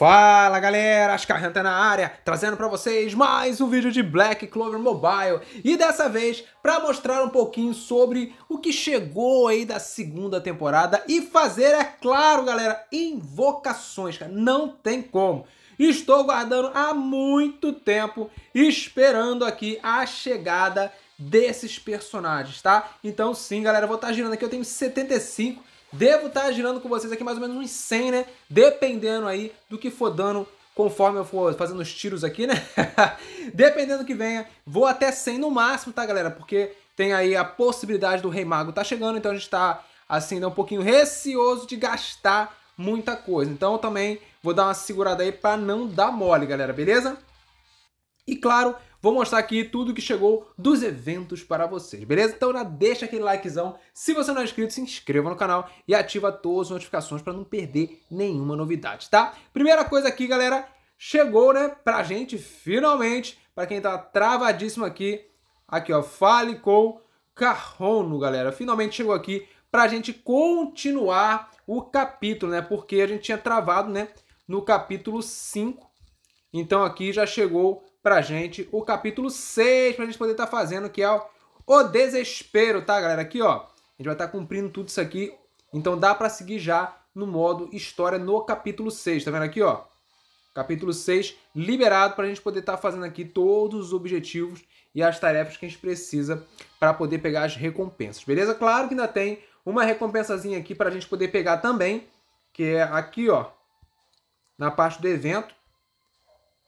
Fala galera, Ascarrenta tá na área, trazendo para vocês mais um vídeo de Black Clover Mobile e dessa vez para mostrar um pouquinho sobre o que chegou aí da segunda temporada e fazer, é claro galera, invocações, cara, não tem como. Estou guardando há muito tempo, esperando aqui a chegada desses personagens, tá? Então sim galera, vou estar tá girando aqui, eu tenho 75 Devo estar tá girando com vocês aqui mais ou menos uns 100, né? Dependendo aí do que for dando conforme eu for fazendo os tiros aqui, né? Dependendo do que venha, vou até 100 no máximo, tá, galera? Porque tem aí a possibilidade do Rei Mago tá chegando, então a gente tá, assim, um pouquinho receoso de gastar muita coisa. Então eu também vou dar uma segurada aí pra não dar mole, galera, beleza? E claro, Vou mostrar aqui tudo que chegou dos eventos para vocês, beleza? Então já deixa aquele likezão. Se você não é inscrito, se inscreva no canal e ativa todas as notificações para não perder nenhuma novidade, tá? Primeira coisa aqui, galera, chegou, né, pra gente finalmente, para quem tá travadíssimo aqui, aqui ó, Fale com Carrono, galera. Finalmente chegou aqui pra gente continuar o capítulo, né? Porque a gente tinha travado, né, no capítulo 5. Então aqui já chegou pra gente o capítulo 6, pra gente poder estar tá fazendo, que é o, o desespero, tá, galera? Aqui, ó, a gente vai estar tá cumprindo tudo isso aqui, então dá pra seguir já no modo história no capítulo 6, tá vendo aqui, ó? Capítulo 6 liberado pra gente poder estar tá fazendo aqui todos os objetivos e as tarefas que a gente precisa para poder pegar as recompensas, beleza? Claro que ainda tem uma recompensazinha aqui pra gente poder pegar também, que é aqui, ó, na parte do evento,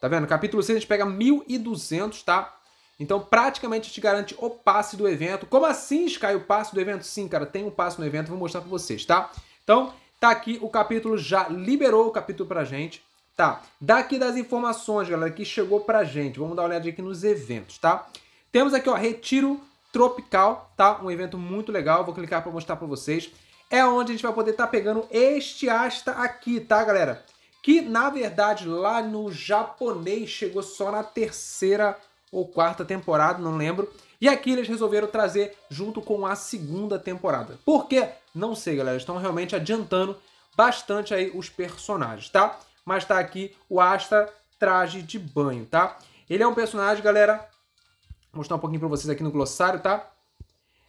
Tá vendo? Capítulo 6 a gente pega 1.200, tá? Então, praticamente te garante o passe do evento. Como assim, Sky, o passe do evento? Sim, cara, tem um passe no evento, vou mostrar pra vocês, tá? Então, tá aqui, o capítulo já liberou o capítulo pra gente, tá? Daqui das informações, galera, que chegou pra gente. Vamos dar uma olhada aqui nos eventos, tá? Temos aqui, ó, Retiro Tropical, tá? Um evento muito legal, vou clicar pra mostrar pra vocês. É onde a gente vai poder estar tá pegando este asta aqui, tá, galera? que na verdade lá no japonês chegou só na terceira ou quarta temporada, não lembro. E aqui eles resolveram trazer junto com a segunda temporada. Por quê? Não sei, galera. Estão realmente adiantando bastante aí os personagens, tá? Mas tá aqui o Asta Traje de Banho, tá? Ele é um personagem, galera. Vou mostrar um pouquinho pra vocês aqui no glossário, tá?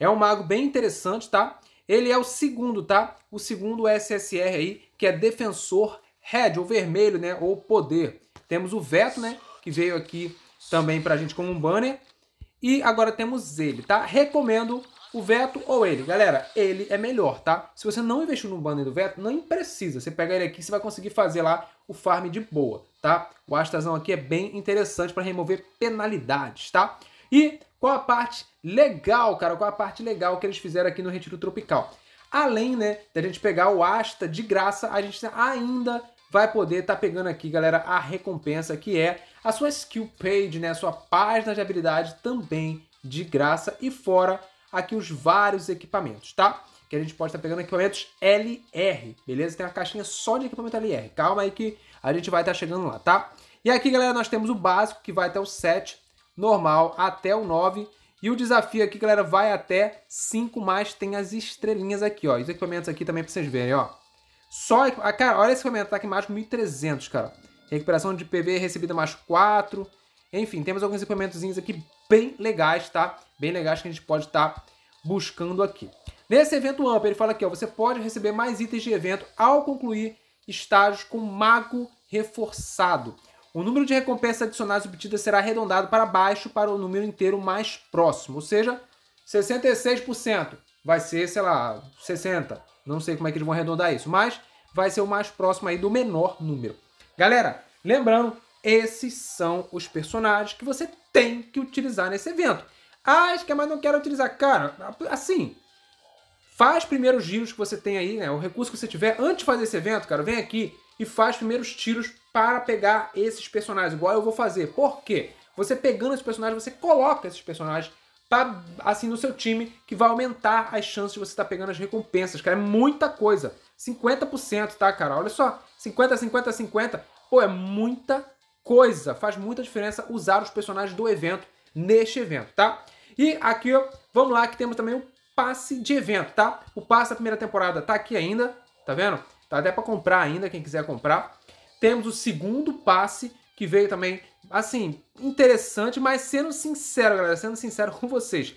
É um mago bem interessante, tá? Ele é o segundo, tá? O segundo SSR aí, que é Defensor red, ou vermelho, né? Ou poder. Temos o veto, né? Que veio aqui também para a gente como um banner. E agora temos ele, tá? Recomendo o veto ou ele. Galera, ele é melhor, tá? Se você não investiu no banner do veto, não precisa. Você pega ele aqui, você vai conseguir fazer lá o farm de boa, tá? O Astrazão aqui é bem interessante para remover penalidades, tá? E qual a parte legal, cara? Qual a parte legal que eles fizeram aqui no Retiro Tropical? Além, né, da gente pegar o Asta de graça, a gente ainda vai poder estar tá pegando aqui, galera, a recompensa que é a sua skill page, né, a sua página de habilidade também de graça e fora aqui os vários equipamentos, tá? Que a gente pode estar tá pegando equipamentos LR, beleza? Tem uma caixinha só de equipamento LR. Calma aí que a gente vai estar tá chegando lá, tá? E aqui, galera, nós temos o básico que vai até o 7, normal até o 9, e o desafio aqui, galera, vai até 5 mais, tem as estrelinhas aqui, ó. E os equipamentos aqui também pra vocês verem, ó. Só, ah, cara, olha esse comentário, ataque mágico 1300, cara. Recuperação de PV recebida mais 4. Enfim, temos alguns equipamentozinhos aqui bem legais, tá? Bem legais que a gente pode estar tá buscando aqui. Nesse evento amplo, ele fala aqui, ó, você pode receber mais itens de evento ao concluir estágios com mago reforçado. O número de recompensas adicionais obtidas será arredondado para baixo para o número inteiro mais próximo, ou seja, 66% vai ser, sei lá, 60, não sei como é que eles vão arredondar isso, mas vai ser o mais próximo aí do menor número. Galera, lembrando, esses são os personagens que você tem que utilizar nesse evento. Ah, esquema, mas não quero utilizar. Cara, assim, faz primeiros giros que você tem aí, né? O recurso que você tiver antes de fazer esse evento, cara, vem aqui e faz primeiros tiros para pegar esses personagens, igual eu vou fazer. Por quê? Você pegando esses personagens, você coloca esses personagens Tá, assim no seu time que vai aumentar as chances de você estar tá pegando as recompensas, cara. É muita coisa. 50%, tá, cara? Olha só. 50, 50, 50. Pô, é muita coisa. Faz muita diferença usar os personagens do evento neste evento, tá? E aqui, ó, vamos lá, que temos também o passe de evento, tá? O passe da primeira temporada tá aqui ainda, tá vendo? Tá até para comprar ainda, quem quiser comprar. Temos o segundo passe que veio também, assim, interessante, mas sendo sincero, galera, sendo sincero com vocês,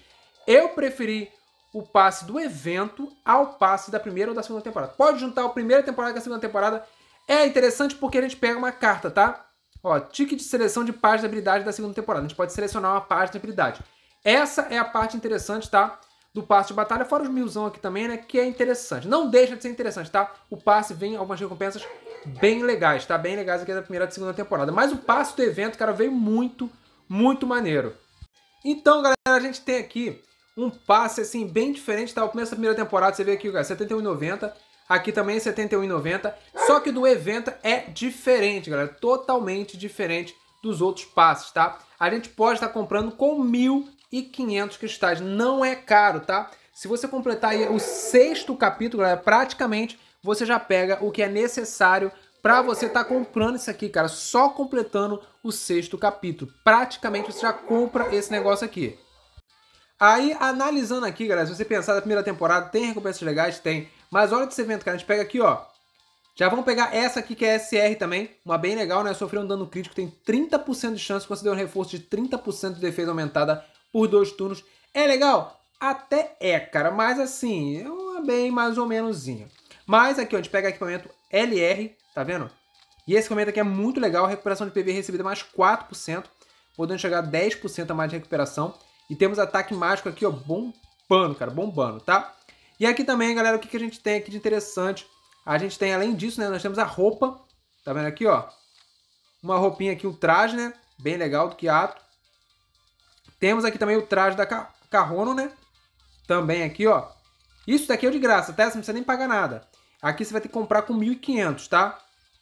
eu preferi o passe do evento ao passe da primeira ou da segunda temporada. Pode juntar a primeira temporada com a segunda temporada. É interessante porque a gente pega uma carta, tá? Ó, tique de seleção de páginas de habilidade da segunda temporada. A gente pode selecionar uma página de habilidade. Essa é a parte interessante, tá? Do passe de batalha, fora os milzão aqui também, né? Que é interessante. Não deixa de ser interessante, tá? O passe vem algumas recompensas bem legais, tá? Bem legais aqui da primeira e segunda temporada. Mas o passo do evento, cara, veio muito, muito maneiro. Então, galera, a gente tem aqui um passe, assim, bem diferente, tá? O começo da primeira temporada, você vê aqui, cara, é 71,90. Aqui também é 71,90. Só que do evento é diferente, galera. Totalmente diferente dos outros passes, tá? A gente pode estar comprando com 1.500 cristais. Não é caro, tá? Se você completar aí o sexto capítulo, galera, praticamente você já pega o que é necessário para você estar tá comprando isso aqui, cara, só completando o sexto capítulo. Praticamente você já compra esse negócio aqui. Aí, analisando aqui, galera, se você pensar da primeira temporada, tem recompensas legais? Tem. Mas olha desse evento, cara, a gente pega aqui, ó. Já vamos pegar essa aqui que é SR também, uma bem legal, né? Sofreu um dano crítico, tem 30% de chance, você deu um reforço de 30% de defesa aumentada por dois turnos. É legal? Até é, cara, mas assim, é uma bem mais ou menoszinha. Mas aqui, onde a gente pega equipamento LR, tá vendo? E esse equipamento aqui é muito legal, recuperação de PV recebida é mais 4%, podendo chegar a 10% a mais de recuperação. E temos ataque mágico aqui, ó, bombando, cara, bombando, tá? E aqui também, galera, o que, que a gente tem aqui de interessante? A gente tem, além disso, né, nós temos a roupa, tá vendo aqui, ó? Uma roupinha aqui, um traje, né? Bem legal do que ato. Temos aqui também o traje da Carrono, né? Também aqui, ó. Isso daqui é de graça, tá? Você não precisa nem pagar nada. Aqui você vai ter que comprar com 1.500, tá?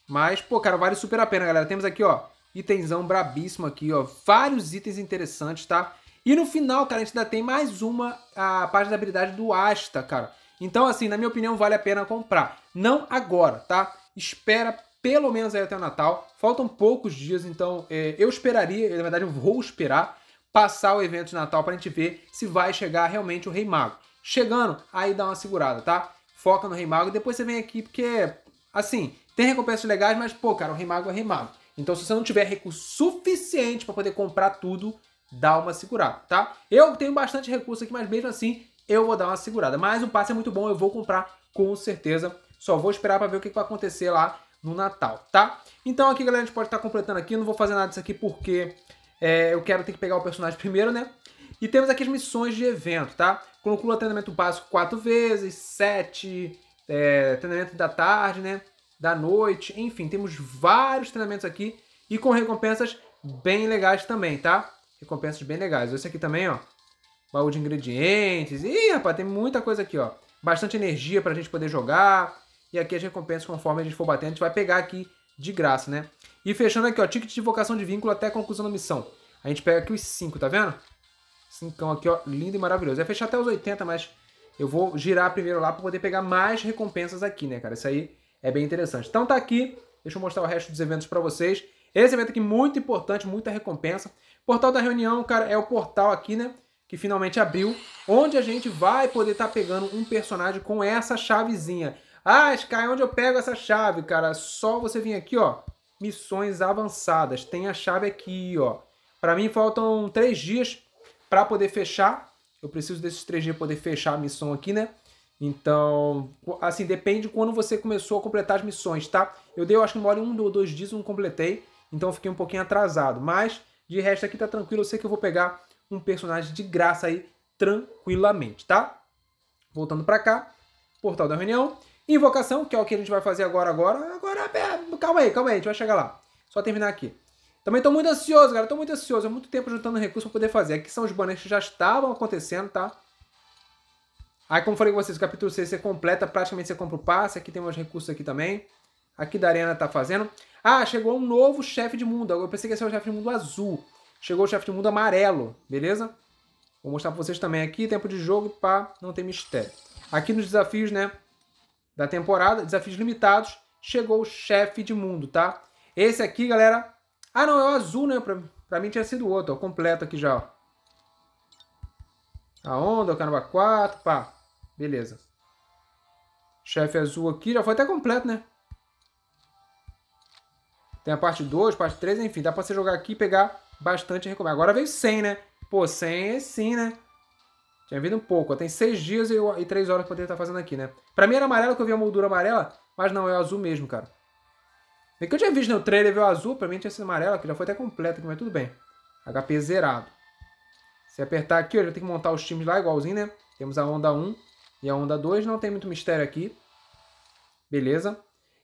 Mas, pô, cara, vale super a pena, galera. Temos aqui, ó, itenzão brabíssimo aqui, ó. Vários itens interessantes, tá? E no final, cara, a gente ainda tem mais uma a parte da habilidade do Asta, cara. Então, assim, na minha opinião, vale a pena comprar. Não agora, tá? Espera pelo menos aí até o Natal. Faltam poucos dias, então é, eu esperaria, na verdade eu vou esperar, passar o evento de Natal para a gente ver se vai chegar realmente o Rei Mago. Chegando, aí dá uma segurada, tá? foca no Rei Mago, e depois você vem aqui, porque, assim, tem recompensas legais, mas, pô, cara, o Rei Mago é Rei Mago. Então, se você não tiver recurso suficiente para poder comprar tudo, dá uma segurada, tá? Eu tenho bastante recurso aqui, mas mesmo assim, eu vou dar uma segurada. Mas o passe é muito bom, eu vou comprar com certeza. Só vou esperar para ver o que, vai acontecer lá no Natal, tá? Então aqui, galera, a gente pode estar tá completando aqui. Não vou fazer nada disso aqui porque é, eu quero ter que pegar o personagem primeiro, né? E temos aqui as missões de evento, tá? Conclua treinamento básico quatro vezes, sete, é, treinamento da tarde, né? Da noite, enfim, temos vários treinamentos aqui e com recompensas bem legais também, tá? Recompensas bem legais. Esse aqui também, ó. Baú de ingredientes. Ih, rapaz, tem muita coisa aqui, ó. Bastante energia pra gente poder jogar. E aqui as recompensas, conforme a gente for batendo, a gente vai pegar aqui de graça, né? E fechando aqui, ó, ticket de vocação de vínculo até conclusão da missão. A gente pega aqui os cinco tá vendo? Cincão aqui, ó, lindo e maravilhoso. Ia fechar até os 80, mas eu vou girar primeiro lá para poder pegar mais recompensas aqui, né, cara? Isso aí é bem interessante. Então tá aqui, deixa eu mostrar o resto dos eventos para vocês. Esse evento aqui muito importante, muita recompensa. Portal da reunião, cara, é o portal aqui, né? Que finalmente abriu, onde a gente vai poder estar tá pegando um personagem com essa chavezinha. Ah, Sky, onde eu pego essa chave, cara? Só você vir aqui, ó. Missões avançadas. Tem a chave aqui, ó. Para mim faltam três dias para poder fechar, eu preciso desses 3G poder fechar a missão aqui, né? Então, assim, depende quando você começou a completar as missões, tá? Eu dei, eu acho que mora em um ou dois dias, não completei, então eu fiquei um pouquinho atrasado. Mas, de resto aqui tá tranquilo, eu sei que eu vou pegar um personagem de graça aí, tranquilamente, tá? Voltando pra cá, portal da reunião. Invocação, que é o que a gente vai fazer agora, agora. Agora, é, calma aí, calma aí, a gente vai chegar lá. Só terminar aqui. Também estou muito ansioso, galera. Estou muito ansioso. Há muito tempo juntando recursos para poder fazer. Aqui são os banners que já estavam acontecendo, tá? Aí, como falei com vocês, o capítulo 6 você completa, praticamente você compra o passe. Aqui tem meus recursos aqui também. Aqui da Arena tá fazendo. Ah, chegou um novo chefe de mundo. Eu pensei que ia ser o chefe de mundo azul. Chegou o chefe de mundo amarelo, beleza? Vou mostrar pra vocês também aqui. Tempo de jogo, pá, não tem mistério. Aqui nos desafios, né, da temporada, desafios limitados, chegou o chefe de mundo, tá? Esse aqui, galera, ah, não, é o azul, né? Pra, pra mim tinha sido o outro, ó. Completo aqui já, ó. A onda, o caramba 4, pá. Beleza. Chefe azul aqui, já foi até completo, né? Tem a parte 2, parte 3, enfim. Dá pra você jogar aqui e pegar bastante recomendo. Agora veio 100, né? Pô, 100 é sim, né? Tinha vindo um pouco. Ó. Tem 6 dias e 3 horas pra poder estar tá fazendo aqui, né? Pra mim era amarelo que eu vi a moldura amarela, mas não, é o azul mesmo, cara. É que eu tinha visto no trailer, viu azul, pra mim tinha sido amarelo que já foi até completo aqui, mas tudo bem. HP zerado. Se apertar aqui, ó, já tem que montar os times lá igualzinho, né? Temos a onda 1 e a onda 2, não tem muito mistério aqui. Beleza?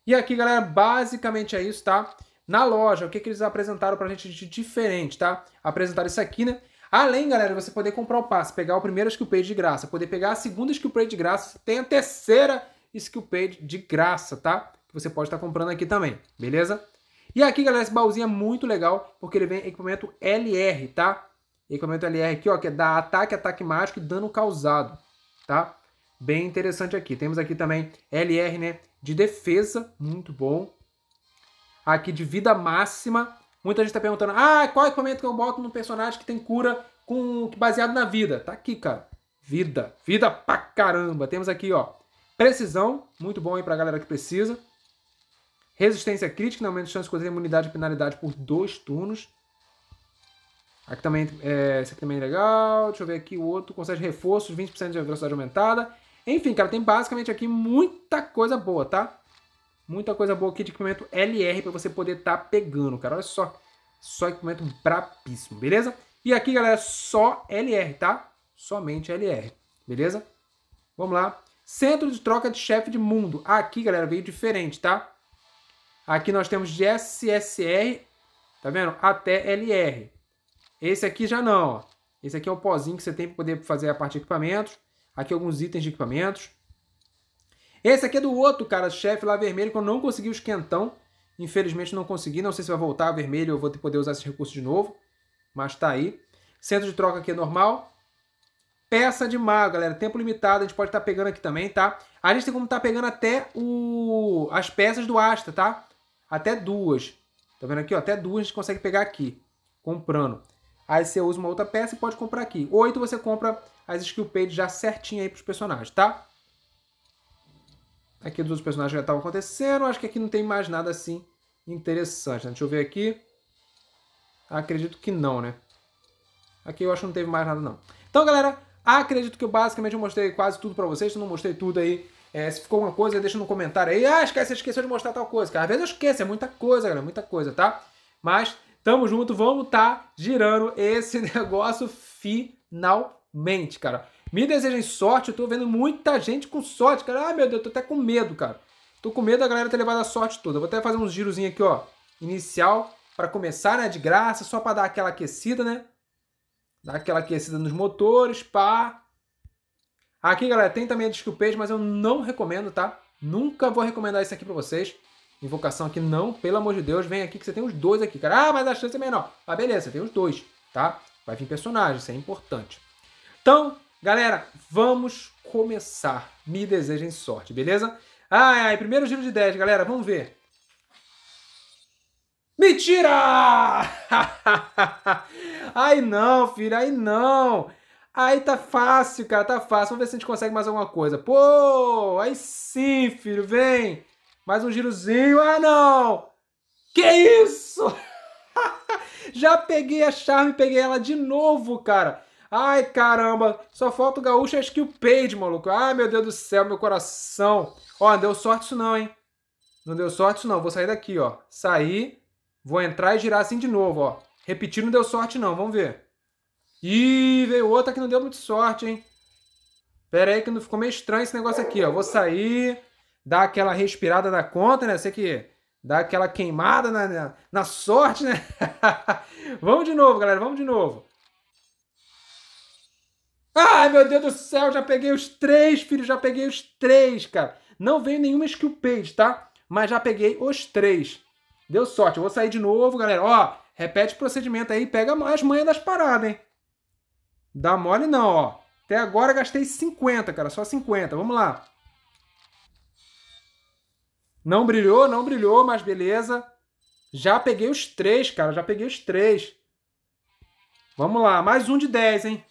E aqui, galera, basicamente é isso, tá? Na loja, o que, que eles apresentaram pra gente de diferente, tá? Apresentaram isso aqui, né? Além, galera, você poder comprar o passe, pegar o primeiro skill page de graça, poder pegar a segunda skill page de graça, tem a terceira skill page de graça, tá? que você pode estar comprando aqui também, beleza? E aqui, galera, esse baúzinho é muito legal, porque ele vem equipamento LR, tá? Equipamento LR aqui, ó, que é da ataque, ataque mágico e dano causado, tá? Bem interessante aqui. Temos aqui também LR, né, de defesa, muito bom. Aqui de vida máxima. Muita gente tá perguntando, ah, qual equipamento que eu boto no personagem que tem cura com baseado na vida? Tá aqui, cara. Vida. Vida pra caramba. Temos aqui, ó, precisão, muito bom aí pra galera que precisa. Resistência crítica, não a chance de contra imunidade e penalidade por dois turnos. Aqui também, é, esse aqui também é legal. Deixa eu ver aqui o outro. Consegue reforços, 20% de velocidade aumentada. Enfim, cara, tem basicamente aqui muita coisa boa, tá? Muita coisa boa aqui de equipamento LR para você poder estar tá pegando, cara. Olha só. Só equipamento brabíssimo, beleza? E aqui, galera, só LR, tá? Somente LR, beleza? Vamos lá. Centro de troca de chefe de mundo. Aqui, galera, veio diferente, tá? Aqui nós temos de SSR, tá vendo? Até LR. Esse aqui já não, ó. Esse aqui é o pozinho que você tem para poder fazer a parte de equipamentos. Aqui alguns itens de equipamentos. Esse aqui é do outro, cara, chefe lá vermelho, que eu não consegui o esquentão. Infelizmente não consegui, não sei se vai voltar vermelho, eu vou poder usar esse recurso de novo. Mas tá aí. Centro de troca aqui é normal. Peça de mago, galera. Tempo limitado, a gente pode estar tá pegando aqui também, tá? A gente tem como estar tá pegando até o... as peças do Asta, tá? Até duas. Tá vendo aqui? Ó? Até duas a gente consegue pegar aqui, comprando. Aí você usa uma outra peça e pode comprar aqui. Oito você compra as skill já certinho aí para os personagens, tá? Aqui dos outros personagens já estavam acontecendo. Acho que aqui não tem mais nada assim interessante. Né? Deixa eu ver aqui. Acredito que não, né? Aqui eu acho que não teve mais nada, não. Então, galera, acredito que eu basicamente mostrei quase tudo para vocês. Se não mostrei tudo aí, é, se ficou alguma coisa, deixa no comentário aí. Ah, esquece, esqueceu de mostrar tal coisa. Cara, às vezes eu esqueço, é muita coisa, galera, muita coisa, tá? Mas tamo junto, vamos tá girando esse negócio finalmente, cara. Me desejem sorte, eu tô vendo muita gente com sorte, cara. Ah, meu Deus, tô até com medo, cara. Tô com medo da galera ter levado a sorte toda. vou até fazer uns girozinhos aqui, ó. Inicial, para começar, né? De graça, só para dar aquela aquecida, né? Dar aquela aquecida nos motores, pá. Aqui, galera, tem também a Disculpage, mas eu não recomendo, tá? Nunca vou recomendar isso aqui pra vocês. Invocação aqui não, pelo amor de Deus, vem aqui que você tem os dois aqui, cara. Ah, mas a chance é menor. Ah, beleza, você tem os dois, tá? Vai vir personagem, isso é importante. Então, galera, vamos começar. Me desejem sorte, beleza? Ai, ai, primeiro giro de 10, galera, vamos ver. Mentira! ai não, filho, ai não! Aí tá fácil, cara, tá fácil. Vamos ver se a gente consegue mais alguma coisa. Pô, aí sim, filho, vem. Mais um girozinho. Ah, não! Que isso? Já peguei a Charme, peguei ela de novo, cara. Ai, caramba. Só falta o Gaúcho e a Skill Page, maluco. Ai, meu Deus do céu, meu coração. Ó, não deu sorte isso não, hein. Não deu sorte isso não. Vou sair daqui, ó. Sair. Vou entrar e girar assim de novo, ó. Repetir não deu sorte não. Vamos ver. Ih, veio outra que não deu muito sorte, hein? Pera aí que não ficou meio estranho esse negócio aqui, ó. Vou sair, dar aquela respirada na conta, né? Sei que dá aquela queimada na, na, na sorte, né? vamos de novo, galera, vamos de novo. Ai, meu Deus do céu, já peguei os três, filho, já peguei os três, cara. Não veio nenhuma skill page, tá? Mas já peguei os três. Deu sorte, eu vou sair de novo, galera. Ó, repete o procedimento aí, pega as manhas das paradas, hein? Dá mole não, ó. Até agora gastei 50, cara. Só 50. Vamos lá. Não brilhou, não brilhou, mas beleza. Já peguei os três, cara. Já peguei os três. Vamos lá. Mais um de 10, hein?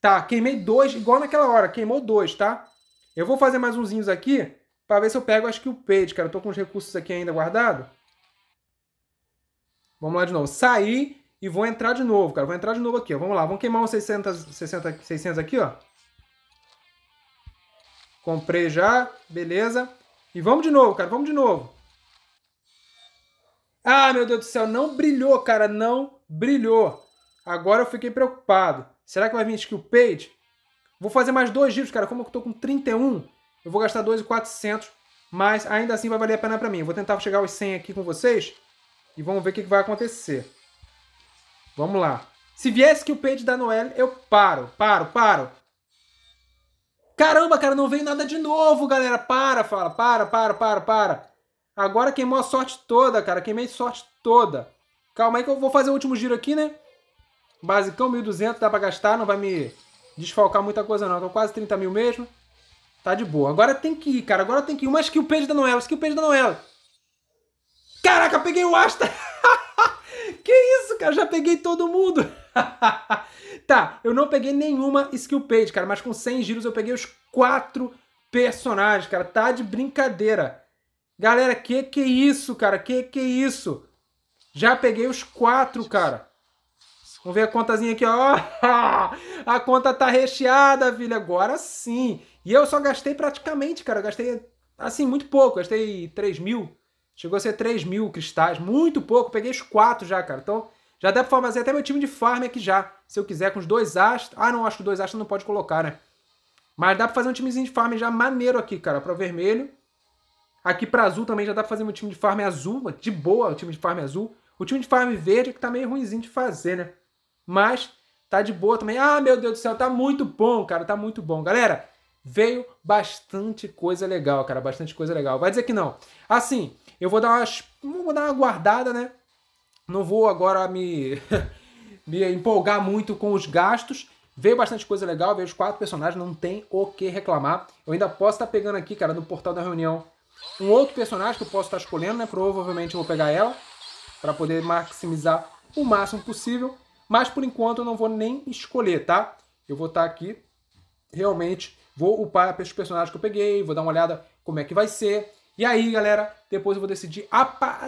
Tá, queimei dois, igual naquela hora. Queimou dois, tá? Eu vou fazer mais unzinhos aqui para ver se eu pego acho que o page, cara. Eu tô com os recursos aqui ainda guardado. Vamos lá de novo. Saí, e vou entrar de novo, cara. vou entrar de novo aqui, ó. Vamos lá, vamos queimar os 600, 60, 600 aqui, ó. Comprei já, beleza. E vamos de novo, cara, vamos de novo. Ah, meu Deus do céu, não brilhou, cara, não brilhou. Agora eu fiquei preocupado. Será que vai vir skill page? Vou fazer mais dois giros, cara. Como eu tô com 31, eu vou gastar 2,400. Mas ainda assim vai valer a pena pra mim. Eu vou tentar chegar aos 100 aqui com vocês. E vamos ver o que vai acontecer. Vamos lá. Se viesse que o page da Noelle, eu paro, paro, paro. Caramba, cara, não veio nada de novo, galera. Para, fala. Para, para, para, para. Agora queimou a sorte toda, cara. Queimei a sorte toda. Calma aí que eu vou fazer o último giro aqui, né? Basicão, 1.200, dá pra gastar. Não vai me desfalcar muita coisa, não. Tô quase 30 mil mesmo. Tá de boa. Agora tem que ir, cara. Agora tem que ir. Uma skill page da Noela. Skill page da Noela. Caraca, peguei o Asta. Que isso, cara? Já peguei todo mundo. tá, eu não peguei nenhuma skill page, cara, mas com 100 giros eu peguei os quatro personagens, cara. Tá de brincadeira. Galera, que que isso, cara? Que que isso? Já peguei os quatro, cara. Vamos ver a contazinha aqui, ó. a conta tá recheada, filho. Agora sim. E eu só gastei praticamente, cara. gastei, assim, muito pouco. gastei 3 mil Chegou a ser 3 mil cristais, muito pouco. Peguei os 4 já, cara. Então, já dá pra fazer é até meu time de farm aqui já. Se eu quiser, com os dois astros. Ah, não, acho que dois astros não pode colocar, né? Mas dá pra fazer um timezinho de farm já maneiro aqui, cara. Pra vermelho. Aqui pra azul também já dá pra fazer meu time de farm azul. De boa o time de farm azul. O time de farm verde é que tá meio ruimzinho de fazer, né? Mas tá de boa também. Ah, meu Deus do céu, tá muito bom, cara. Tá muito bom. Galera, veio bastante coisa legal, cara. Bastante coisa legal. Vai dizer que não. Assim, eu vou dar, vou dar uma guardada, né? Não vou agora me, me empolgar muito com os gastos. Veio bastante coisa legal, veio os quatro personagens, não tem o que reclamar. Eu ainda posso estar tá pegando aqui, cara, no portal da reunião, um outro personagem que eu posso estar tá escolhendo, né? Provavelmente eu vou pegar ela, para poder maximizar o máximo possível. Mas por enquanto eu não vou nem escolher, tá? Eu vou estar tá aqui, realmente, vou upar os personagens que eu peguei, vou dar uma olhada como é que vai ser. E aí, galera, depois eu vou decidir,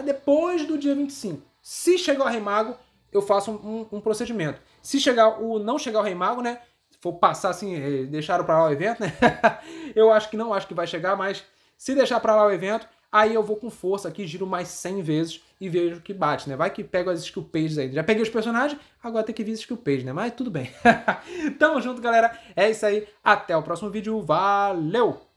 depois do dia 25, se chegar o Rei Mago, eu faço um, um, um, procedimento. Se chegar o não chegar o Rei Mago, né? For passar assim, eh, deixaram para lá o evento, né? eu acho que não, acho que vai chegar, mas se deixar para lá o evento, aí eu vou com força aqui, giro mais 100 vezes e vejo que bate, né? Vai que pego as skill pages aí. Já peguei os personagens, agora tem que vir as skill pages, né? Mas tudo bem. Tamo junto, galera. É isso aí. Até o próximo vídeo. Valeu!